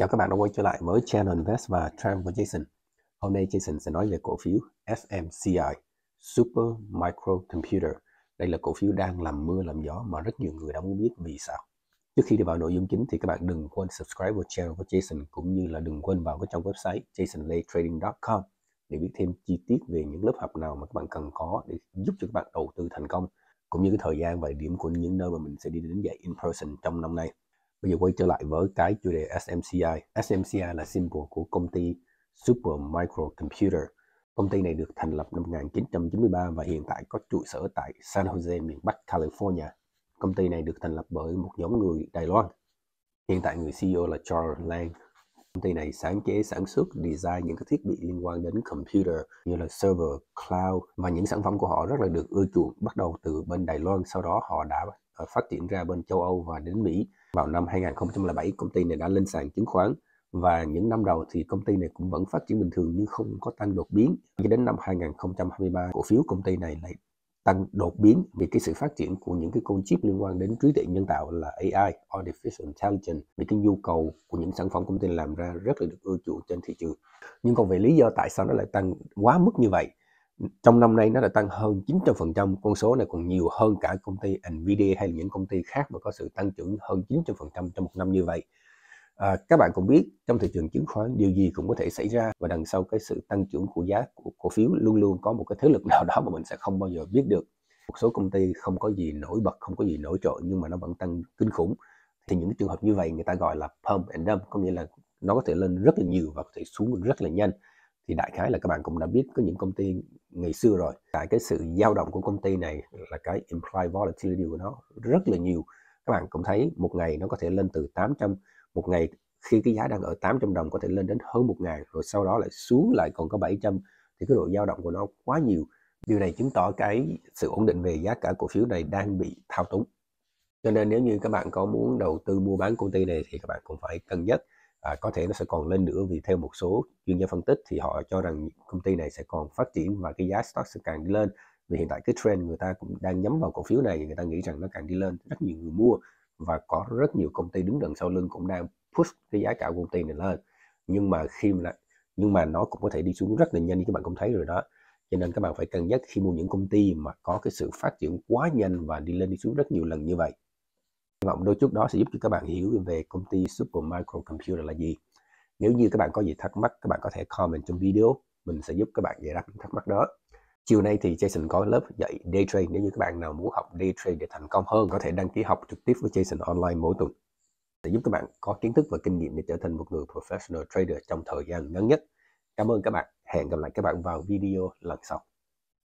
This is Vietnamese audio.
Chào các bạn đã quay trở lại với Channel Invest và Time của Jason. Hôm nay Jason sẽ nói về cổ phiếu SMCI Super Micro Computer. Đây là cổ phiếu đang làm mưa làm gió mà rất nhiều người đã muốn biết vì sao. Trước khi đi vào nội dung chính thì các bạn đừng quên subscribe vào channel của Jason cũng như là đừng quên vào cái trang website jasonlaytrading.com để biết thêm chi tiết về những lớp học nào mà các bạn cần có để giúp cho các bạn đầu tư thành công cũng như cái thời gian và điểm của những nơi mà mình sẽ đi đến dạy in person trong năm nay. Bây giờ quay trở lại với cái chủ đề SMCI. SMCI là symbol của công ty Super Micro Computer. Công ty này được thành lập năm 1993 và hiện tại có trụ sở tại San Jose, miền Bắc California. Công ty này được thành lập bởi một nhóm người Đài Loan. Hiện tại người CEO là Charles Lang Công ty này sáng chế, sản xuất, design những cái thiết bị liên quan đến computer như là server, cloud và những sản phẩm của họ rất là được ưa chuộng bắt đầu từ bên Đài Loan, sau đó họ đã ờ, phát triển ra bên châu Âu và đến Mỹ. Vào năm 2007, công ty này đã lên sàn chứng khoán và những năm đầu thì công ty này cũng vẫn phát triển bình thường nhưng không có tăng đột biến. Cho đến năm 2023, cổ phiếu công ty này lại tăng đột biến vì cái sự phát triển của những cái con chip liên quan đến trí tuệ nhân tạo là AI, Artificial Intelligence vì cái nhu cầu của những sản phẩm công ty làm ra rất là được ưa chuộng trên thị trường. Nhưng còn về lý do tại sao nó lại tăng quá mức như vậy trong năm nay nó đã tăng hơn 900%, con số này còn nhiều hơn cả công ty Nvidia hay là những công ty khác mà có sự tăng trưởng hơn 900% trong một năm như vậy. À, các bạn cũng biết trong thị trường chứng khoán điều gì cũng có thể xảy ra và đằng sau cái sự tăng trưởng của giá của cổ phiếu luôn luôn có một cái thế lực nào đó mà mình sẽ không bao giờ biết được. Một số công ty không có gì nổi bật, không có gì nổi trội nhưng mà nó vẫn tăng kinh khủng. Thì những trường hợp như vậy người ta gọi là pump and dump, có nghĩa là nó có thể lên rất là nhiều và có thể xuống rất là nhanh. Thì đại khái là các bạn cũng đã biết có những công ty ngày xưa rồi. Tại cái sự dao động của công ty này là cái implied volatility của nó rất là nhiều. Các bạn cũng thấy một ngày nó có thể lên từ 800 một ngày khi cái giá đang ở 800 đồng có thể lên đến hơn 1.000 rồi sau đó lại xuống lại còn có 700 thì cái độ dao động của nó quá nhiều điều này chứng tỏ cái sự ổn định về giá cả cổ phiếu này đang bị thao túng cho nên nếu như các bạn có muốn đầu tư mua bán công ty này thì các bạn cũng phải cân nhắc à, có thể nó sẽ còn lên nữa vì theo một số chuyên gia phân tích thì họ cho rằng công ty này sẽ còn phát triển và cái giá stock sẽ càng đi lên vì hiện tại cái trend người ta cũng đang nhắm vào cổ phiếu này người ta nghĩ rằng nó càng đi lên rất nhiều người mua và có rất nhiều công ty đứng đằng sau lưng cũng đang push cái giá cả của công ty này lên nhưng mà khi mà nhưng mà nó cũng có thể đi xuống rất là nhanh như các bạn cũng thấy rồi đó cho nên các bạn phải cân nhắc khi mua những công ty mà có cái sự phát triển quá nhanh và đi lên đi xuống rất nhiều lần như vậy hy vọng đôi chút đó sẽ giúp cho các bạn hiểu về công ty Super Micro Computer là gì nếu như các bạn có gì thắc mắc các bạn có thể comment trong video mình sẽ giúp các bạn giải đáp những thắc mắc đó Chiều nay thì Jason có lớp dạy day trade nếu như các bạn nào muốn học day trade để thành công hơn có thể đăng ký học trực tiếp với Jason online mỗi tuần để giúp các bạn có kiến thức và kinh nghiệm để trở thành một người professional trader trong thời gian ngắn nhất. Cảm ơn các bạn. Hẹn gặp lại các bạn vào video lần sau.